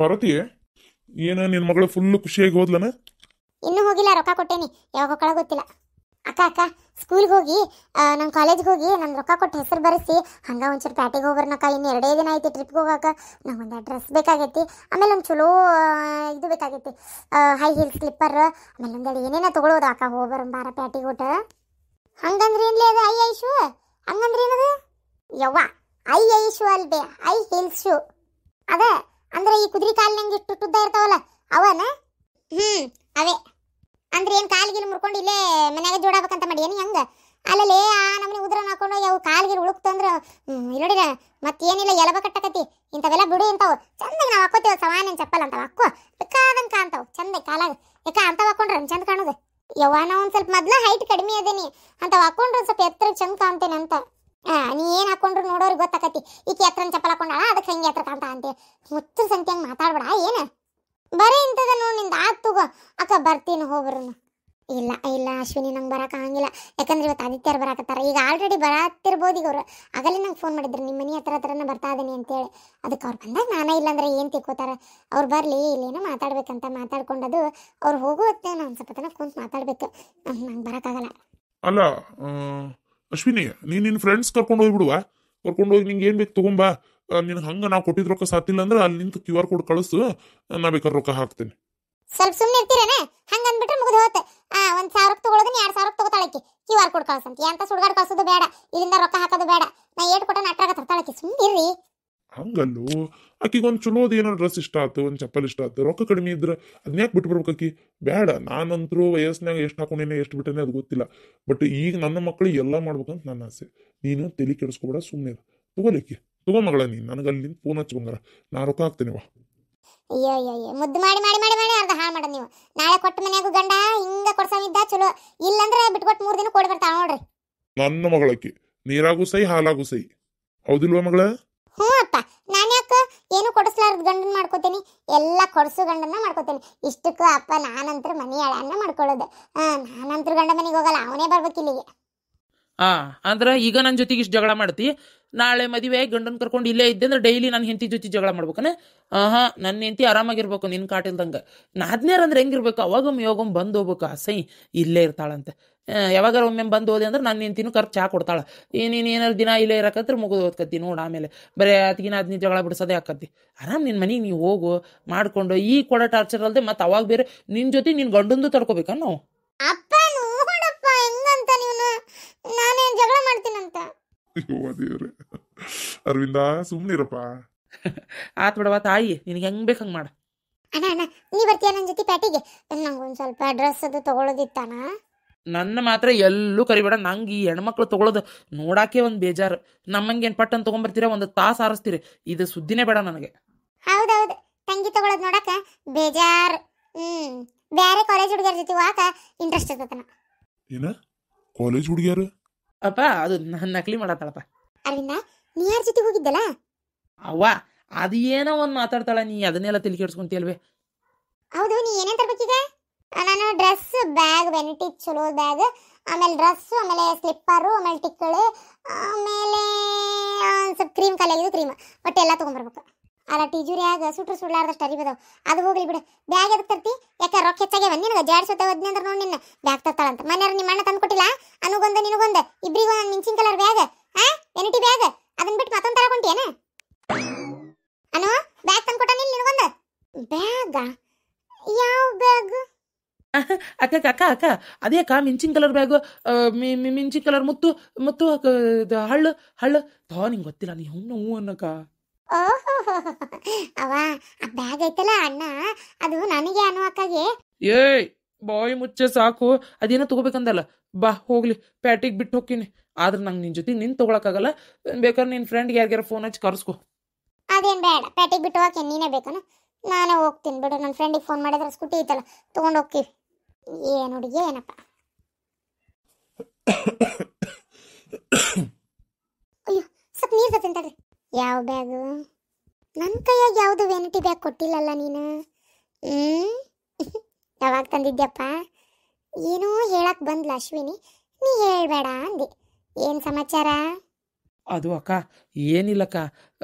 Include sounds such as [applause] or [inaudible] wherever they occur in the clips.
ಪಾರ್ವತಿ ಏನ ನಿನ್ ಮಗಳು ಫುಲ್ ಖುಷಿಯಾಗಿ ಹೋದ್ಲನ ಇನ್ನೂ ಹೋಗಿಲ್ಲ ರೊಕ್ಕ ಕೊಟ್ಟೇನಿ ಯಾವಾಗ ಕಳ ಗೊತ್ತಿಲ್ಲ ಅಕ್ಕ ಅಕ್ಕ ಸ್ಕೂಲ್ಗೆ ಹೋಗಿ ನನ್ನ ಕಾಲೇಜ್ಗೆ ಹೋಗಿ ನನ್ನ ರೊಕ್ಕ ಕೊಟ್ಟು ಹೆಸರು ಬರೆಸಿ ಹಂಗೆ ಒಂಚೂರು ಪ್ಯಾಟಿಗೆ ಹೋಗ್ಬರ್ನಕ್ಕ ಇನ್ನು ಎರಡೇ ದಿನ ಐತಿ ಟ್ರಿಪ್ಗೆ ಹೋಗಾಕ ನಂಗೆ ಒಂದ್ ಡ್ರೆಸ್ ಬೇಕಾಗೈತಿ ಆಮೇಲೆ ಒಂದು ಚಲೋ ಇದು ಬೇಕಾಗೈತಿ ಹೈ ಹೀಲ್ ಸ್ಲಿಪ್ಪರ್ ಆಮೇಲೆ ಒಂದೆರಡು ಏನೇನ ತೊಗೊಳೋದು ಅಕ್ಕ ಹೋಗ್ಬರ್ ಬಾರ ಪ್ಯಾಟಿಗೆ ಊಟ ಹಂಗಂದ್ರೆ ಲೇ ಅದು ಐ ಐ ಶೂ ಹಂಗಂದ್ರೆ ಏನದು ಯವ್ವ ಐ ಐ ಶೂ ಅಲ್ಬೇ ಐ ಹೀಲ್ ಶೂ ಅದೇ ಅಂದ್ರೆ ಈ ಕುದುರೆ ಕಾಲಿನಂಗೆ ಇಷ್ಟು ತುದ್ದ ಇರ್ತಾವಲ್ಲ ಅವನ ಹ್ಮ್ ಅವೇ ಅಂದ್ರೆ ಏನ್ ಕಾಲ್ಗಿಲ್ ಮುರ್ಕೊಂಡು ಇಲ್ಲೇ ಮನ್ಯಾಗ ಜೋಡಬೇಕಂತ ಮಾಡಿ ಏನು ಹೆಂಗ ಅಲ್ಲಲ್ಲೇ ಆ ನಮ್ಮನೆ ಉದ್ರ ಹಾಕೊಂಡು ಅವು ಕಾಲ್ಗಿಲ್ ತಂದ್ರೆ ಇಲ್ಲೋಡಿನ ಮತ್ತೇನಿಲ್ಲ ಎಲಬ ಕಟ್ಟಕತಿ ಇಂಥವೆಲ್ಲ ಬಿಡು ಇಂಥವು ಚಂದಾಗ ನಾವು ಹಾಕೋತೀವಿ ಸಮಾನೇನು ಚಪ್ಪಲ್ ಅಂತ ಹಾಕೋ ಬೇಕಾದಂಗೆ ಕಾಣ್ತಾವ ಚಂದ ಕಾಲಾಗ ಯಾಕ ಅಂತ ಹಾಕೊಂಡ್ರೆ ಚಂದ ಕಾಣೋದು ಯವ್ವ ನಾವು ಒಂದು ಸ್ವಲ್ಪ ಮೊದ್ಲ ಹೈಟ್ ಕಡಿಮೆ ಅದೇನಿ ಅಂತ ಹಾಕೊಂಡ್ರೆ ಸ್ವಲ್ಪ ಎತ್ತರ ಚಂದ ಕಾಣ್ತೇನೆ ಅಂತ ನೀ ಏನ್ ಹಾಕೊಂಡ್ರು ನೋಡೋರಿಗೆ ಗೊತ್ತಾಕತಿ ಈಕೆ ಹತ್ರ ಚಪ್ಪಲ್ ಹಾಕೊಂಡಾಳ ಅದಕ್ಕೆ ಹಂಗೆ ಹತ್ರ ಅಂತ ಅಂತೇಳಿ ಮುಚ್ಚಲ್ ಸಂತೆ ಹಂಗೆ ಮಾತಾಡ್ಬೇಡ ಏನ ಬರೀ ಇಂಥದ ನೋಡ್ ನಿಂದ ಆತ್ ತಗೋ ಅಕ್ಕ ಬರ್ತೀನಿ ಹೋಗ್ರು ಇಲ್ಲ ಇಲ್ಲ ಅಶ್ವಿನಿ ನಂಗೆ ಬರಕ್ಕೆ ಆಗಂಗಿಲ್ಲ ಯಾಕಂದ್ರೆ ಇವತ್ತು ಆದಿತ್ಯರು ಬರಾಕತ್ತಾರ ಈಗ ಆಲ್ರೆಡಿ ಬರಾತಿರ್ಬೋದು ಈಗ ಅವರು ಆಗಲೇ ನಂಗೆ ಫೋನ್ ಮಾಡಿದ್ರು ನಿಮ್ಮ ಮನೆ ಹತ್ರ ಹತ್ರನೇ ಬರ್ತಾ ಅಂತೇಳಿ ಅದಕ್ಕೆ ಅವ್ರು ಬಂದಾಗ ನಾನೇ ಇಲ್ಲಾಂದ್ರೆ ಏನು ತಿಳ್ಕೊತಾರೆ ಅವ್ರು ಬರಲಿ ಇಲ್ಲೇನೋ ಮಾತಾಡ್ಬೇಕಂತ ಮಾತಾಡ್ಕೊಂಡದು ಅವ್ರು ಹೋಗುವತ್ತೆ ನಾನು ಸ್ವಲ್ಪ ತನಕ ಕುಂತು ಮಾತಾಡ್ಬೇಕು ನಂಗೆ ಬರೋಕ್ಕಾಗಲ್ಲ ಅಲ್ಲ ಅಶ್ವಿನಿ ನೀನ್ ನಿನ್ನ ಫ್ರೆಂಡ್ಸ್ ಕರ್ಕೊಂಡು ಹೋಗ್ಬಿಡುವ ಕರ್ಕೊಂಡು ಹೋಗಿ ನಿಂಗೆ ಏನ್ ಬೇಕು ತಗೊಂಬಾ ನಿನ್ ಹಂಗ ನಾವು ಕೊಟ್ಟಿದ್ ರೊಕ್ಕ ಸಾತಿಲ್ಲ ಅಂದ್ರೆ ಅಲ್ಲಿ ನಿಂತು ಕ್ಯೂ ಆರ್ ಕೋಡ್ ಕಳಿಸು ನಾ ಬೇಕಾದ್ರೆ ರೊಕ್ಕ ಹಾಕ್ತೀನಿ ಸ್ವಲ್ಪ ಸುಮ್ಮನೆ ಇರ್ತೀರೇನೆ ಹಂಗ ಅಂದ್ಬಿಟ್ರೆ ಮುಗಿದು ಹೋಗುತ್ತೆ ಆ ಒಂದ್ ಸಾವಿರ ತಗೊಳ್ಳೋದು ಎರಡ್ ಸಾವಿರ ತಗೋತಾಳಕ್ಕೆ ಕ್ಯೂ ಆರ್ ಕೋಡ್ ಕಳ್ಸಂತ ಎಂತ ಸುಡ್ಗಾಡ್ ಕಳ್ಸೋದು ಬೇಡ ಇದರಿಂದ ರೊಕ್ಕ ಹಾಕೋದು ಬೇಡ ನಾ ಏಟ್ ಕೊಟ್ಟ ನಟ್ರಾಗ ತರ್ತಾಳಕ್ಕೆ ಸುಮ್ಮನೆ ಇರ್ರಿ ಹಂಗಲ್ಲೋ ಆಕಿಗೊಂದು ಚಲೋದು ಏನೋ ಡ್ರೆಸ್ ಇಷ್ಟ ಆತು ಒಂದು ಚಪ್ಪಲಿ ಇಷ್ಟ ಆತು ರೊಕ್ಕ ಕಡಿಮೆ ಇದ್ರೆ ಅದನ್ಯಾಕೆ ಬಿಟ್ಟು ಆಕಿ ಬೇಡ ನಾನಂತರೂ ವಯಸ್ಸಿನಾಗ ಎಷ್ಟು ಹಾಕೊಂಡೇನೆ ಎಷ್ಟು ಬಿಟ್ಟೇನೆ ಅದು ಗೊತ್ತಿಲ್ಲ ಬಟ್ ಈಗ ನನ್ನ ಮಕ್ಕಳು ಎಲ್ಲ ಮಾಡ್ಬೇಕಂತ ನನ್ನ ಆಸೆ ನೀನು ತಲೆ ಕೆಡಿಸ್ಕೊಬೇಡ ಸುಮ್ಮನೆ ತಗೋಲಿಕ್ಕೆ ತಗೋ ಮಗಳ ನೀನು ನನಗೆ ಅಲ್ಲಿಂದ ಫೋನ್ ಹಚ್ಕೊಂಗಾರ ನಾ ರೊಕ್ಕ ಹಾಕ್ತೇನೆ ವಾ ಅಯ್ಯೋ ಅಯ್ಯೋ ಮುದ್ದು ಮಾಡಿ ಮಾಡಿ ಮಾಡಿ ಮಾಡಿ ಅರ್ಧ ಹಾಳು ಮಾಡೋದು ನೀವು ನಾಳೆ ಕೊಟ್ಟ ಮನೆಗೂ ಗಂಡ ಹಿಂಗ ಕೊಡ್ಸವಿದ್ದ ಚಲೋ ಇಲ್ಲಂದ್ರೆ ಬಿಟ್ಕೊಟ್ಟು ಮೂರು ದಿನ ಕೊಡಿ ಬರ್ತಾ ನೋಡ್ರಿ ನನ್ನ ಮಗಳಕ್ಕೆ ನೀರಾಗೂ ಸೈ ಹಾಲಾಗೂ ಸೈ ಹೌದಿಲ್ವ ಮಗಳ ಹ್ಞೂ ಏನು ಕೊಡಿಸ್ಲಾರ್ದ ಗಂಡನ ಮಾಡ್ಕೋತೀನಿ ಎಲ್ಲ ಕೊಡಿಸು ಗಂಡನ್ನ ಮಾಡ್ಕೋತೀನಿ ಇಷ್ಟಕ್ಕೂ ಅಪ್ಪ ನಾನಂತರ ಮನೆ ಅಳನ್ನ ಮಾಡ್ಕೊಳ್ಳೋದು ನಾನಂತರ ಗಂಡ ಮನೆಗೆ ಹೋಗಲ್ಲ ಅವನೇ ಬರ್ಬೇಕು ಇಲ್ಲಿಗೆ ಹಾ ಅಂದ್ರೆ ಈಗ ನನ್ನ ಜೊತೆಗೆ ಇಷ್ಟು ಜಗಳ ಮಾಡ್ತಿ ನಾಳೆ ಮದುವೆ ಗಂಡನ ಕರ್ಕೊಂಡು ಇಲ್ಲೇ ಇದ್ದೆ ಅಂದ್ರೆ ಡೈಲಿ ನನ್ನ ಹೆಂಡತಿ ಜೊತೆ ಜಗಳ ಮಾಡ್ಬೇಕನ ಆಹಾ ನನ್ನ ಹೆಂಡತಿ ಆರಾಮಾಗಿರ್ಬೇಕು ನಿನ್ನ ಕಾಟಿಲ್ದಂಗೆ ನಾದ್ನೇರ್ ಅಂದ್ರೆ ಹೆಂಗಿರ್ಬೇಕು ಅವಾಗ ಯೋಗಂ ಬಂದು ಹೋಗ್ಬೇಕು ಆ ಸೈ ಇಲ್ಲೇ ಇರ್ತಾಳಂತೆ ಯಾವಾಗಾರ ಒಮ್ಮೆ ಬಂದು ಹೋದೆ ಅಂದ್ರೆ ನಾನು ನಿಂತಿನೂ ಖರ್ಚು ಚಾ ಕೊಡ್ತಾಳೆ ಈ ನೀನು ಏನಾರು ದಿನ ಇಲ್ಲೇ ಇರಕತ್ರ ಮುಗಿದು ಓದ್ಕತ್ತಿ ನೋಡಿ ಆಮೇಲೆ ಬರೀ ಅದಕ್ಕಿನ ಅದ್ನಿ ಜಗಳ ಬಿಡಿಸೋದೇ ಹಾಕತ್ತಿ ಆರಾಮ್ ನಿನ್ನ ಮನೆಗೆ ನೀವು ಹೋಗು ಮಾಡಿಕೊಂಡು ಈ ಕೊಡೋ ಟಾರ್ಚರ್ ಅಲ್ಲದೆ ಮತ್ತೆ ಅವಾಗ ಬೇರೆ ನಿನ್ನ ಜೊತೆ ನಿನ್ನ ಗಂಡಂದು ತಡ್ಕೋಬೇಕಾ ನಾವು ಅಪ್ಪ ನೋಡಪ್ಪ ಹೆಂಗಂತ ನೀನು ನಾನು ಜಗಳ ಮಾಡ್ತೀನಂತ ಅರವಿಂದ ಸುಮ್ಮನಿರಪ್ಪ [laughs] ಆತ್ ಬಿಡವ ತಾಯಿ ನಿನಗೆ ಹೆಂಗ್ ಬೇಕು ಹಂಗೆ ಮಾಡ ಅಣ್ಣ ಅಣ್ಣ ನೀ ಬರ್ತೀಯ ನನ್ನ ಜೊತೆ ಪ್ಯಾಟಿಗೆ ನಂಗೆ ಒಂದು ಸ್ವಲ್ಪ ಡ್ರೆಸ್ ಅದು ತಗೊಳ್ಳೋದಿತ್ತಾನ ನನ್ನ ಮಾತ್ರ ಎಲ್ಲೂ ಕರಿಬೇಡ ನಂಗೆ ಈ ಹೆಣ್ಮಕ್ಳು ತೊಗೊಳೋದು ನೋಡಾಕೆ ಒಂದು ಬೇಜಾರು ನಮ್ಮಂಗೇನು ಪಟ್ಟನ್ ತೊಗೊಂಬರ್ತೀರ ಒಂದು ತಾಸು ಆರಿಸ್ತೀರಿ ಇದು ಸುದ್ದಿನೇ ಬೇಡ ನನಗೆ ಹೌದೌದು ತಂಗಿ ತಗೊಳೋದು ನೋಡಕ ಬೇಜಾರು ಹ್ಮ್ ಬೇರೆ ಕಾಲೇಜ್ ಹುಡುಗರ ಜೊತೆ ವಾಕ ಇಂಟ್ರೆಸ್ಟ್ ಇರ್ತದನ ಏನ ಕಾಲೇಜ್ ಹುಡುಗಿಯರು ಅಪ್ಪ ಅದು ನನ್ನ ನಕಲಿ ಮಾಡತ್ತಾಳಪ್ಪ ಅರವಿಂದ ನೀ ಯಾರ ಜೊತೆ ಹೋಗಿದ್ದಲ್ಲ ಅವ್ವ ಅದು ಏನೋ ಒಂದು ಮಾತಾಡ್ತಾಳ ನೀ ಅದನ್ನೆಲ್ಲ ತಿಳಿ ಕೆಡ್ಸ್ಕೊಂತೀಯಲ್ವೇ ಹೌದು ನೀ ಏನೇನ್ ತರ್ಬೇಕೀಗ ನಾನು ಡ್ರೆಸ್ ಬ್ಯಾಗ್ ವೆನಿಟಿ ಚಲೋ ಬ್ಯಾಗ್ ಆಮೇಲೆ ಡ್ರೆಸ್ ಆಮೇಲೆ ಸ್ಲಿಪ್ಪರು ಆಮೇಲೆ ಟಿಕ್ಕಳು ಆಮೇಲೆ ಸ್ವಲ್ಪ ಕ್ರೀಮ್ ಇದು ಕ್ರೀಮ್ ಬಟ್ ಎಲ್ಲ ತೊಗೊಂಬರ್ಬೇಕು ಅಲ್ಲ ಟೀಜೂರಿಯಾಗ ಸುಟ್ರು ಸುಡ್ಲಾರ್ದಷ್ಟು ಅರಿವು ಅದಾವ ಅದು ಹೋಗ್ಲಿ ಬಿಡು ಬ್ಯಾಗ್ ಎದಕ್ಕೆ ತರ್ತಿ ಯಾಕೆ ರೊಕ್ಕ ಹೆಚ್ಚಾಗಿ ನಿನಗೆ ಜಾಡ್ಸೋತ ಹೋದ್ನಿ ಅಂದ್ರೆ ನೋಡಿ ನಿನ್ನ ಬ್ಯಾಗ್ ತರ್ತಾಳಂತ ಮನೆಯವ್ರು ನಿಮ್ಮ ಅಣ್ಣ ತಂದು ಕೊಟ್ಟಿಲ್ಲ ಅನುಗೊಂದು ನಿನಗೊಂದು ಇಬ್ಬರಿಗೂ ಒಂದು ಮಿಂಚಿನ ಕಲರ್ ಬ್ಯಾಗ್ ಹಾ ವೆನಿಟಿ ಬ್ಯಾಗ್ ಅದನ್ನ ಬಿಟ್ಟು ಮತ್ತೊಂದು ತರಕೊಂಟಿಯೇನ ಅನು ಬ್ಯಾಗ್ ತಂದು ಕೊಟ್ಟ ನಿನಗೊಂದು ಬ್ಯಾಗ ಯಾವ ಬ್ಯಾಗ್ [laughs] ಅಕ್ಕ ಅಕ್ಕ ಅಕ್ಕ ಅದೇ ಅಕ್ಕ ಮಿಂಚಿನ ಕಲರ್ ಬ್ಯಾಗು ಮಿಂಚಿನ ಕಲರ್ ಮುತ್ತು ಮುತ್ತು ಹಳ್ಳು ಹಳ್ಳು ತೋ ನಿಂಗೆ ಗೊತ್ತಿಲ್ಲ ನೀ ಹ್ಞೂ ಅನ್ನಕ ಅನ್ನಕ್ಕ ಅವ ಆ ಬ್ಯಾಗ್ ಐತಲ್ಲ ಅಣ್ಣ ಅದು ನನಗೆ ಅನ್ನೋ ಅಕ್ಕಗೆ ಏಯ್ ಬಾಯಿ ಮುಚ್ಚೆ ಸಾಕು ಅದೇನ ತಗೋಬೇಕಂದಲ್ಲ ಬಾ ಹೋಗ್ಲಿ ಪ್ಯಾಟಿಗೆ ಬಿಟ್ಟು ಹೋಗ್ತೀನಿ ಆದ್ರೆ ನಂಗೆ ನಿನ್ ಜೊತೆ ನಿನ್ ತಗೊಳಕ್ಕಾಗಲ್ಲ ಬೇಕಾದ್ರೆ ನಿನ್ ಫ್ರೆಂಡ್ಗೆ ಯಾರಿಗಾರ ಫೋನ್ ಹಚ್ಚಿ ಕರ್ಸ್ಕೊ ಅದೇನ್ ಬೇಡ ಪ್ಯಾಟಿಗೆ ಬಿಟ್ಟು ಹೋಗ್ತೀನಿ ನೀನೇ ಬೇಕನ ನಾನೇ ಹೋಗ್ತೀನಿ ಬಿಡು ನನ್ನ ಫ್ರೆಂಡಿಗೆ ಫೋನ್ ಮಾಡಿದ್ರೆ ಸ್ಕೂಟಿ ಐತಲ್ಲ ತಗೊಂಡ ಹೋಗ್ತೀವಿ ಏನು ಹುಡುಗಿ ಏನಪ್ಪ ಅಯ್ಯೋ ಸ್ವಲ್ಪ ನೀರು ಯಾವ ಬ್ಯಾಗು ನನ್ನ ಕೈಯಾಗ ಯಾವುದು ವೆನಿಟಿ ಬ್ಯಾಗ್ ಕೊಟ್ಟಿಲ್ಲಲ್ಲ ನೀನು ಯಾವಾಗ ತಂದಿದ್ಯಪ್ಪ ಏನೋ ಹೇಳಕ್ಕೆ ಬಂದ್ಲ ಅಶ್ವಿನಿ ನೀ ಹೇಳಬೇಡ ಅಂದೆ ಏನು ಸಮಾಚಾರ ಅದು ಅಕ್ಕ ಏನಿಲ್ಲಕ್ಕ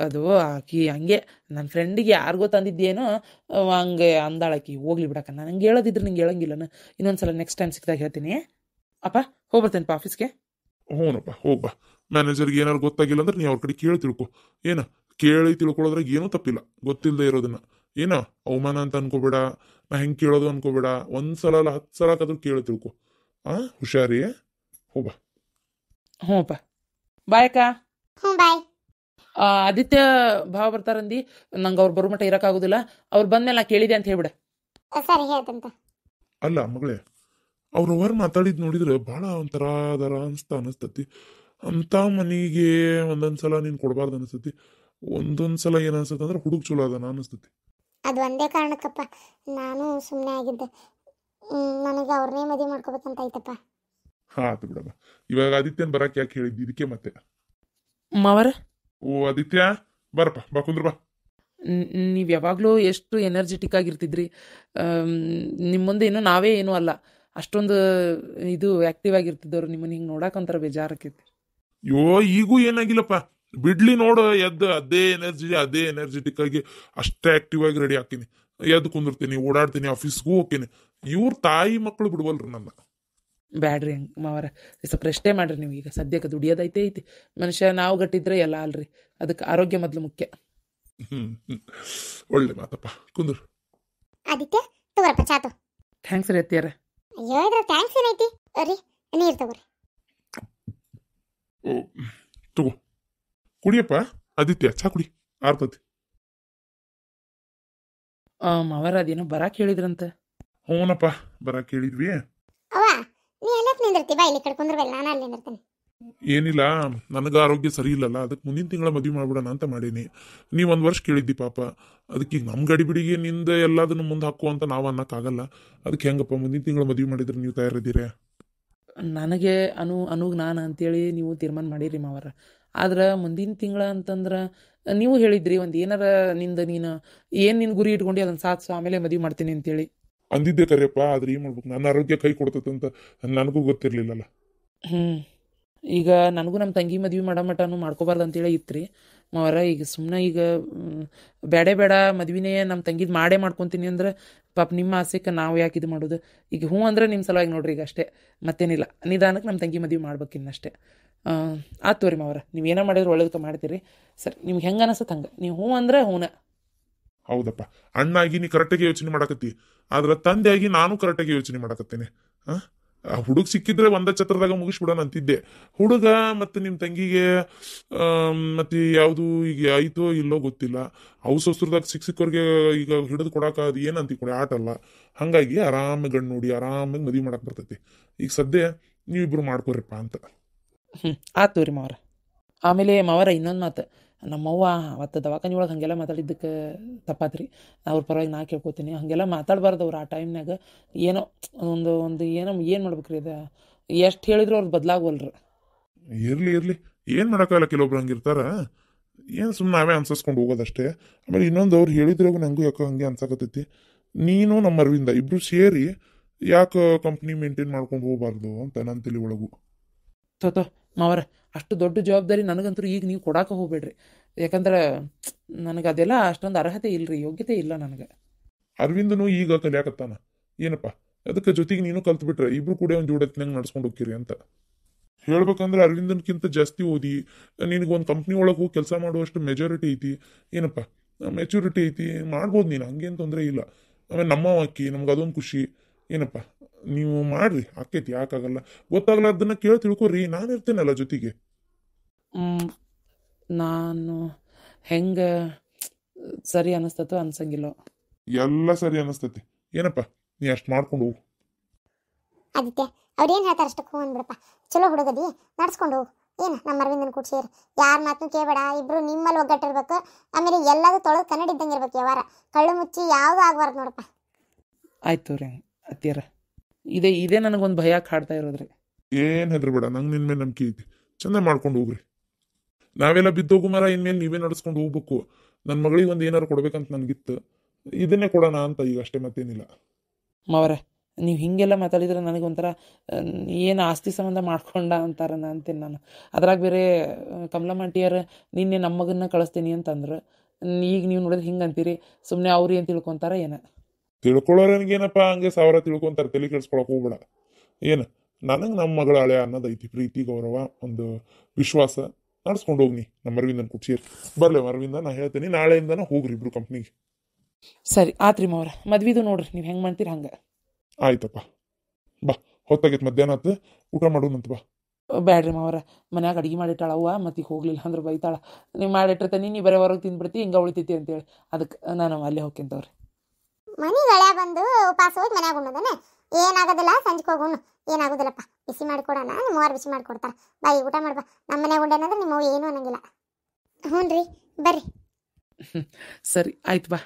ಅದು ಆಕಿ ಹಂಗೆ ನನ್ನ ಫ್ರೆಂಡಿಗೆ ಯಾರಿಗೋ ತಂದಿದ್ದೇನೋ ಹಂಗೆ ಅಂದಾಳಕ್ಕಿ ಹೋಗ್ಲಿ ಬಿಡಕ್ಕ ನಾನು ಹಂಗೆ ಹೇಳೋದಿದ್ರೆ ನಿಂಗೆ ಹೇಳಂಗಿಲ್ಲ ಇನ್ನೊಂದ್ಸಲ ನೆಕ್ಸ್ಟ್ ಟೈಮ್ ಸಿಕ್ಕಿದಾಗ ಹೇಳ್ತೀನಿ ಅಪ್ಪ ಹೋಗ್ಬರ್ತೇನೆಪ್ಪ ಆಫೀಸ್ಗೆ ಹ್ಞೂನಪ್ಪ ಹೋಗ ಮ್ಯಾನೇಜರ್ಗೆ ಏನಾದ್ರು ಗೊತ್ತಾಗಿಲ್ಲ ಅಂದ್ರೆ ನೀವು ಅವ್ರ ಕಡೆ ಕೇಳಿ ತಿಳ್ಕೊ ಏನ ಕೇಳಿ ತಿಳ್ಕೊಳ್ಳೋದ್ರಾಗ ಏನೂ ತಪ್ಪಿಲ್ಲ ಗೊತ್ತಿಲ್ಲದೆ ಇರೋದನ್ನ ಏನ ಅವಮಾನ ಅಂತ ಅನ್ಕೋಬೇಡ ನಾ ಹೆಂಗೆ ಕೇಳೋದು ಅನ್ಕೋಬೇಡ ಒಂದು ಸಲ ಅಲ್ಲ ಹತ್ತು ಸಲ ಆಕಾದ್ರೂ ಕೇಳಿ ತಿಳ್ಕೊ ಆ ಹುಷಾರಿ ಹೋಗ ಹ್ಞೂ ಬಾಯ್ ಅಕ್ಕ ಆದಿತ್ಯ ಭಾವ ಬರ್ತಾರಂದಿ ನಂಗೆ ಅವ್ರು ಬರೋ ಮಟ್ಟ ಇರೋಕ್ಕಾಗೋದಿಲ್ಲ ಅವ್ರು ಬಂದ್ಮೇಲೆ ನಾ ಕೇಳಿದೆ ಅಂತ ಹೇಳ್ಬಿಡ ಸರಿ ಅಲ್ಲ ಮಗಳೇ ಅವ್ರ ಅವರ್ ಮಾತಾಡಿದ್ ನೋಡಿದ್ರೆ ಬಹಳ ಒಂಥರ ಅದರ ಅನ್ಸ್ತ ಅನಸ್ತತಿ ಅಂತ ಮನಿಗೆ ಒಂದೊಂದ್ಸಲ ನೀನು ಕೊಡಬಾರ್ದು ಅನಿಸ್ತತಿ ಒಂದೊಂದ್ಸಲ ಏನ್ ಅಂದ್ರೆ ಹುಡುಗ ಚಲೋ ಅದನ ಅನಸ್ತತಿ ಅದು ಒಂದೇ ಕಾರಣಕ್ಕಪ್ಪ ನಾನು ಸುಮ್ಮನೆ ಆಗಿದ್ದೆ ನನಗೆ ಅವ್ರನ್ನೇ ಮದುವೆ ಮಾಡ್ಕೋಬೇಕಂತ ಐತಪ್ಪ ಹಾ ಆತು ಬಿಡಮ್ಮ ಇವಾಗ ಆದಿತ್ಯನ್ ಬರಕ್ ಯಾಕೆ ಹೇಳಿದ್ದು ಇದಕ್ಕೆ ಮತ್ತೆ ಮಾವರ ಓ ಆದಿತ್ಯ ಬರಪ್ಪ ಬಾ ಕುಂದ್ರ ಬಾ ನೀವು ಯಾವಾಗಲೂ ಎಷ್ಟು ಎನರ್ಜೆಟಿಕ್ ಆಗಿರ್ತಿದ್ರಿ ನಿಮ್ಮ ಮುಂದೆ ಇನ್ನು ನಾವೇ ಏನೂ ಅಲ್ಲ ಅಷ್ಟೊಂದು ಇದು ಆಕ್ಟಿವ್ ಆಗಿರ್ತಿದ್ದವ್ರು ನಿಮ್ಮನ್ನ ಹಿಂಗೆ ಬೇಜಾರು ಆಕೈತಿ ಅಯ್ಯೋ ಈಗೂ ಏನಾಗಿಲ್ಲಪ್ಪ ಬಿಡ್ಲಿ ನೋಡು ಎದ್ದು ಅದೇ ಎನರ್ಜಿ ಅದೇ ಎನರ್ಜೆಟಿಕ್ ಆಗಿ ಅಷ್ಟೇ ಆಕ್ಟಿವ್ ಆಗಿ ರೆಡಿ ಆಗ್ತೀನಿ ಎದ್ದು ಕುಂದಿರ್ತೀನಿ ಓಡಾಡ್ತೀನಿ ಆಫೀಸ್ಗೂ ಹೋಗ್ತೀನಿ ಇವ್ರ ತಾಯಿ ಮಕ್ಕಳು ಬಿಡುವಲ್ರಿ ನನ್ನ ಬ್ಯಾಡ್ರಿ ಹಂಗೆ ಮಾವರ ಸ್ವಲ್ಪ ರೆಸ್ಟೇ ಮಾಡ್ರಿ ನೀವು ಈಗ ಸದ್ಯಕ್ಕೆ ದುಡಿಯೋದೈತೆ ಐತಿ ಮನುಷ್ಯ ನಾವು ಗಟ್ಟಿದ್ರೆ ಎಲ್ಲ ಅಲ್ರಿ ಅದಕ್ಕೆ ಆರೋಗ್ಯ ಮೊದಲು ಮುಖ್ಯ ಒಳ್ಳೆ ಮಾತಪ್ಪ ಕುಂದ್ರು ಅದಕ್ಕೆ ತಗೋರಪ್ಪ ಚಾತು ಥ್ಯಾಂಕ್ಸ್ ರೀ ಅತ್ತಿಯರ ಅಯ್ಯೋ ಇದ್ರ ಥ್ಯಾಂಕ್ಸ್ ಏನೈತಿ ರೀ ನೀರು ತಗೋರಿ ತಗೋ ಕುಡಿಯಪ್ಪ ಆದಿತ್ಯ ಚಾ ಕುಡಿ ಆರ್ತತಿ ಅವರ ಅದೇನೋ ಬರಾಕ್ ಹೇಳಿದ್ರಂತೆ ಹ್ಞೂನಪ್ಪ ಬರಾಕ್ ಹೇಳಿದ್ವಿ ಇಲ್ಲಿ ನಾನು ಏನಿಲ್ಲ ನನಗೆ ಆರೋಗ್ಯ ಸರಿ ಇಲ್ಲಲ್ಲ ಅದಕ್ಕೆ ಮುಂದಿನ ತಿಂಗಳ ಮದುವೆ ಮಾಡ್ಬಿಡೋಣ ಅಂತ ಮಾಡೀನಿ ನೀವು ಒಂದು ವರ್ಷ ಕೇಳಿದ್ದಿ ಪಾಪ ಅದಕ್ಕೆ ಈಗ ನಮ್ಮ ಗಡಿ ಬಿಡಿಗೆ ನಿಂದ ಎಲ್ಲದನ್ನು ಮುಂದೆ ಹಾಕುವ ಅಂತ ನಾವು ಆಗಲ್ಲ ಅದಕ್ಕೆ ಹೆಂಗಪ್ಪ ಮುಂದಿನ ತಿಂಗಳ ಮದುವೆ ಮಾಡಿದ್ರೆ ನೀವು ತಯಾರಿದ್ದೀರಾ ನನಗೆ ಅನು ಅನುಗ್ ನಾನು ಅಂತೇಳಿ ನೀವು ತೀರ್ಮಾನ ಮಾಡಿರಿ ಮಾವರ ಆದ್ರೆ ಮುಂದಿನ ತಿಂಗಳ ಅಂತಂದ್ರೆ ನೀವು ಹೇಳಿದ್ರಿ ಒಂದು ಏನಾರ ನಿಂದ ನೀನು ಏನು ನಿನ್ನ ಗುರಿ ಇಟ್ಕೊಂಡು ಅದನ್ನ ಸಾಧಿಸು ಆಮೇಲೆ ಮದುವೆ ಮಾಡ್ತೀನಿ ಅಂತೇಳಿ ಅಂದಿದ್ದೆ ಕರೆಯಪ್ಪ ಆದ್ರೆ ಏನು ಮಾಡ್ಬೇಕು ನನ್ನ ಆರೋಗ್ಯ ಕೈ ಅಂತ ನನಗೂ ಗೊತ್ತಿರಲಿಲ್ಲಲ್ಲ ಹ್ಞೂ ಈಗ ನನಗೂ ನಮ್ಮ ತಂಗಿ ಮದ್ವಿ ಮಾಡೋ ಮಟನು ಮಾಡ್ಕೋಬಾರ್ದು ಅಂತೇಳಿ ಇತ್ತು ಮಾವರ ಈಗ ಸುಮ್ಮನೆ ಈಗ ಬೇಡ ಬೇಡ ಮದ್ವಿನೇ ನಮ್ಮ ತಂಗಿದ್ ಮಾಡೇ ಮಾಡ್ಕೊತೀನಿ ಅಂದ್ರೆ ಪಾಪ ನಿಮ್ಮ ಆಸೆಕ್ಕೆ ನಾವು ಯಾಕೆ ಇದು ಮಾಡೋದು ಈಗ ಹ್ಞೂ ಅಂದ್ರೆ ನಿಮ್ಮ ಸಲುವಾಗಿ ನೋಡ್ರಿ ಈಗ ಅಷ್ಟೇ ಮತ್ತೇನಿಲ್ಲ ನಿಧಾನಕ್ಕೆ ನಮ್ಮ ತಂಗಿ ಮಾಡ್ಬೇಕು ಮಾಡ್ಬೇಕಿನ್ನಷ್ಟೇ ಆಯ್ತು ರೀ ಮಾವರ ನೀವು ಏನೋ ಮಾಡಿದ್ರೆ ಒಳ್ಳೇದಕ್ಕೆ ಮಾಡ್ತೀರಿ ಸರಿ ನಿಮ್ಗೆ ಹೆಂಗೆ ಅನಿಸುತ್ತೆ ಹಂಗೆ ನೀವು ಹ್ಞೂ ಅಂದ್ರೆ ಹೂನ ಹೌದಪ್ಪ ಅಣ್ಣಾಗಿ ನೀ ಕರೆಕ್ಟಾಗಿ ಯೋಚನೆ ಮಾಡಕತ್ತಿ ಆದ್ರೆ ತಂದೆಯಾಗಿ ನಾನು ಕರೆಕ್ಟಾಗಿ ಯೋಚನೆ ಮಾಡಕತ್ತೇನೆ ಆ ಹುಡುಗ ಸಿಕ್ಕಿದ್ರೆ ಒಂದ ಛತ್ರದಾಗ ಮುಗಿಸ್ಬಿಡೋಣ ಅಂತಿದ್ದೆ ಹುಡುಗ ಮತ್ತೆ ನಿಮ್ಮ ತಂಗಿಗೆ ಮತ್ತೆ ಯಾವುದು ಈಗ ಆಯ್ತೋ ಇಲ್ಲೋ ಗೊತ್ತಿಲ್ಲ ಅವು ಸೊಸ್ರದಾಗ ಸಿಕ್ಕ ಸಿಕ್ಕವ್ರಿಗೆ ಈಗ ಹಿಡಿದು ಕೊಡಾಕ ಅದು ಏನು ಕೊಡಿ ಆಟ ಅಲ್ಲ ಹಾಗಾಗಿ ಆರಾಮ ಗಂಡು ನೋಡಿ ಆರಾಮಾಗಿ ಮದುವೆ ಮಾಡಕ್ ಬರ್ತೈತಿ ಈಗ ಸದ್ಯ ನೀವಿಬ್ರು ಮಾಡ್ಕೊರಿಪ್ಪ ಅಂತ ಹ್ಞೂ ಆಯ್ತು ರೀ ಮಾವರ ಆಮೇಲೆ ಮಾವರ ಇನ್ನೊಂದು ಮಾತು ನಮ್ಮವ್ವ ಮತ್ತು ದವಾಖಾನಿ ಒಳಗೆ ಹಾಗೆಲ್ಲ ಮಾತಾಡಿದ್ದಕ್ಕೆ ತಪ್ಪಾತ್ರಿ ಅವ್ರ ಪರವಾಗಿ ನಾ ಕೇಳ್ಕೊತೀನಿ ಹಾಗೆಲ್ಲ ಮಾತಾಡಬಾರ್ದು ಅವ್ರು ಆ ಟೈಮ್ನಾಗ ಏನೋ ಒಂದು ಒಂದು ಏನೋ ಏನು ಮಾಡ್ಬೇಕ್ರಿ ಅದ ಎಷ್ಟು ಹೇಳಿದ್ರು ಅವ್ರು ಬದಲಾಗಲ್ರಿ ಇರಲಿ ಇರಲಿ ಏನು ಮಾಡೋಕ್ಕಾಗಲ್ಲ ಕೆಲವೊಬ್ರು ಹಂಗಿರ್ತಾರ ಏನು ಸುಮ್ಮನೆ ನಾವೇ ಅನ್ಸಸ್ಕೊಂಡು ಹೋಗೋದಷ್ಟೇ ಆಮೇಲೆ ಇನ್ನೊಂದು ಅವ್ರು ಹೇಳಿದ್ರಾಗ ನಂಗೂ ಯಾಕೋ ಹಂಗೆ ಅನ್ಸಕತ್ತೈತಿ ನೀನು ನಮ್ಮ ಅರವಿಂದ ಇಬ್ಬರು ಸೇರಿ ಯಾಕೆ ಕಂಪ್ನಿ ಮೇಂಟೈನ್ ಮಾಡ್ಕೊಂಡು ಹೋಗಬಾರ್ದು ಅಂತ ನನ್ನ ತಲೆ ಒಳಗು ತೋ ಮಾವರ ಅಷ್ಟು ದೊಡ್ಡ ಜವಾಬ್ದಾರಿ ನನಗಂತೂ ಈಗ ನೀವು ಕೊಡಾಕ ಹೋಗ್ಬೇಡ್ರಿ ಯಾಕಂದ್ರೆ ನನಗೆ ಅದೆಲ್ಲ ಅಷ್ಟೊಂದು ಅರ್ಹತೆ ಇಲ್ರಿ ಯೋಗ್ಯತೆ ಇಲ್ಲ ನನಗೆ ಅರವಿಂದನು ಈಗ ಕಲಿಯಾಕತ್ತಾನ ಏನಪ್ಪ ಅದಕ್ಕೆ ಜೊತೆಗೆ ನೀನು ಬಿಟ್ರೆ ಇಬ್ರು ಕೂಡ ಒಂದು ಜೋಡ ನಡ್ಸ್ಕೊಂಡು ಹೋಗ್ತೀರಿ ಅಂತ ಹೇಳ್ಬೇಕಂದ್ರೆ ಅರವಿಂದನ್ಕಿಂತ ಜಾಸ್ತಿ ಓದಿ ಒಂದು ಕಂಪ್ನಿ ಒಳಗೆ ಹೋಗಿ ಕೆಲಸ ಮಾಡುವಷ್ಟು ಮೆಜಾರಿಟಿ ಐತಿ ಏನಪ್ಪ ಮೆಚುರಿಟಿ ಐತಿ ಮಾಡ್ಬೋದು ನೀನು ಹಂಗೇನು ತೊಂದರೆ ಇಲ್ಲ ಆಮೇಲೆ ನಮ್ಮ ಅಕ್ಕಿ ನಮ್ಗೆ ಅದೊಂದು ಖುಷಿ ಏನಪ್ಪ ನೀವು ಮಾಡ್ರಿ ಆಕೈತಿ ಯಾಕಾಗಲ್ಲ ಗೊತ್ತಾಗಲ್ಲ ಅದನ್ನ ಕೇಳಿ ತಿಳ್ಕೊರಿ ನಾನು ಇರ್ತೇನಲ್ಲ ಜೊತೆಗೆ ನಾನು ಹೆಂಗ ಸರಿ ಅನಿಸ್ತತೋ ಅನ್ಸಂಗಿಲ್ಲ ಎಲ್ಲ ಸರಿ ಅನಿಸ್ತತಿ ಏನಪ್ಪ ನೀ ಅಷ್ಟು ಮಾಡ್ಕೊಂಡು ಹೋಗು ಅದಕ್ಕೆ ಅವ್ರು ಏನು ಹೇಳ್ತಾರೆ ಅಷ್ಟಕ್ಕೆ ಹ್ಞೂ ಅಂದ್ಬಿಡಪ್ಪ ಚಲೋ ಹುಡುಗದಿ ನಡ್ಸ್ಕೊಂಡು ಹೋಗು ಏನು ನಮ್ಮ ಅರವಿಂದನ ಕೂಡ ಸೇರಿ ಯಾರ ಮಾತನ್ನು ಕೇಳಬೇಡ ಇಬ್ರು ನಿಮ್ಮಲ್ಲಿ ಒಗ್ಗಟ್ಟಿರ್ಬೇಕು ಆಮೇಲೆ ಎಲ್ಲದೂ ತೊಳೆದು ಕನ್ನಡ ಇದ್ದಂಗೆ ಇರ್ಬೇಕು ಯಾವಾರ ಕಳ್ಳು ಮುಚ್ಚಿ ಯಾವುದು ಆಗಬಾರ್ದು ನೋಡಪ್ಪ ಆಯ್ತು ರೀ ಅತ್ತಿಯರ ಇದೇ ಇದೇ ನನಗೊಂದು ಭಯ ಕಾಡ್ತಾ ಇರೋದ್ರಿ ಏನು ಹೆದ್ರಿ ಬೇಡ ನಂಗೆ ನಿನ್ನ ಮೇಲೆ ನಂಬಿಕೆ ಐತಿ ಚಂದ ಮಾಡ್ಕೊಂಡು ಹೋಗ್ರಿ ನಾವೆಲ್ಲ ಬಿದ್ದೋಗು ಮರ ಇನ್ಮೇಲೆ ನೀವೇ ನಡೆಸ್ಕೊಂಡು ಹೋಗ್ಬೇಕು ನನ್ನ ಮಗಳಿಗೆ ಒಂದು ಏನಾರು ಕೊಡ್ಬೇಕಂತ ನನಗಿತ್ತು ಇದನ್ನೇ ಕೊಡೋಣ ಅಂತ ಈಗ ಅಷ್ಟೇ ಮತ್ತೇನಿಲ್ಲ ಮಾವರೆ ನೀವು ಹೀಗೆಲ್ಲ ಮಾತಾಡಿದ್ರೆ ನನಗೊಂಥರ ಏನು ಆಸ್ತಿ ಸಂಬಂಧ ಮಾಡ್ಕೊಂಡ ನಾನು ಅಂತೀನಿ ನಾನು ಅದ್ರಾಗ ಬೇರೆ ಕಮಲಮಂಟಿಯರು ನಿನ್ನೆ ನಮ್ಮ ಮಗನ್ನ ಕಳಿಸ್ತೀನಿ ಅಂತಂದ್ರೆ ಈಗ ನೀವು ನೋಡಿದ್ರೆ ಹಿಂಗೆ ಅಂತೀರಿ ಸುಮ್ಮನೆ ಅವ್ರಿ ಏನು ತಿಳ್ಕೊಂತಾರ ಏನು ಏನಪ್ಪಾ ಹಂಗೆ ಸಾವಿರ ತಿಳ್ಕೊಂತಾರೆ ತಲೆ ಕೆಡ್ಸ್ಕೊಳಕ್ ಹೋಗ್ಬೇಡ ಏನು ನನಗೆ ನಮ್ಮ ಮಗಳ ಹಳೆ ಅನ್ನೋದೈತಿ ಪ್ರೀತಿ ಗೌರವ ಒಂದು ವಿಶ್ವಾಸ ನಡ್ಸ್ಕೊಂಡು ಹೋಗ್ನಿ ನಮ್ಮ ಅರವಿಂದನ ಕುಡ್ಸಿರಿ ಬರ್ಲಿ ಅರವಿಂದ ನಾ ಹೇಳ್ತೀನಿ ನಾಳೆಯಿಂದ ಹೋಗ್ರಿ ಇಬ್ರು ಕಂಪ್ನಿಗೆ ಸರಿ ಆತ್ರಿ ಮಾವ್ರ ಮದ್ವಿದು ನೋಡ್ರಿ ನೀವು ಹೆಂಗೆ ಮಾಡ್ತೀರಿ ಹಂಗೆ ಆಯ್ತಪ್ಪ ಬಾ ಹೊತ್ತಾಗೈತೆ ಮಧ್ಯಾಹ್ನ ಆತು ಊಟ ಮಾಡೋಣಂತ ಬಾ ಬ್ಯಾಡ್ರಿ ಮಾವ್ರ ಮನ್ಯಾಗ ಅಡುಗೆ ಮಾಡಿಟ್ಟಾಳ ಮತ್ತೆ ಹೋಗ್ಲಿಲ್ಲ ಅಂದ್ರೆ ಬೈತಾಳ ನೀವು ಮಾಡಿಟ್ಟಿರ್ತೀನಿ ನೀ ಬರೀ ಹೊರಗೆ ತಿಂದ್ಬಿಡ್ತಿ ಹಿಂಗೆ ಉಳಿತೈತಿ ಅಂತೇಳಿ ಅದಕ್ಕೆ ನಾನು ಅಲ್ಲೇ ಹೋಗ್ಕಿಂತವ್ರಿ ಮನಿ ಒಳಗೆ ಬಂದು ಉಪವಾಸ ಹೋಗಿ ಮನ್ಯಾಗ ಉಣ್ಣೋದನೆ ಏನಾಗೋದಿಲ್ಲ ಸಂಜೆ ಹೋಗೋಣ ಏನಾಗೋದಿಲ್ಲಪ್ಪ ಬಿಸಿ ಮಾಡಿಕೊಡೋಣ ನಿಮ್ಮ ಅವ್ರು ಬಿಸಿ ಕೊಡ್ತಾರ ಬಾಯಿ ಊಟ ಮಾಡ್ಬಾ ನಮ್ಮ ಮನೆಗೆ ಉಂಡೇನಂದ್ರೆ ನಿಮ್ಮ ಏನೂ ಅನ್ನಂಗಿಲ್ಲ ಹ್ಞೂ ರೀ ಬರ್ರಿ ಸರಿ ಆಯ್ತು ಬಾ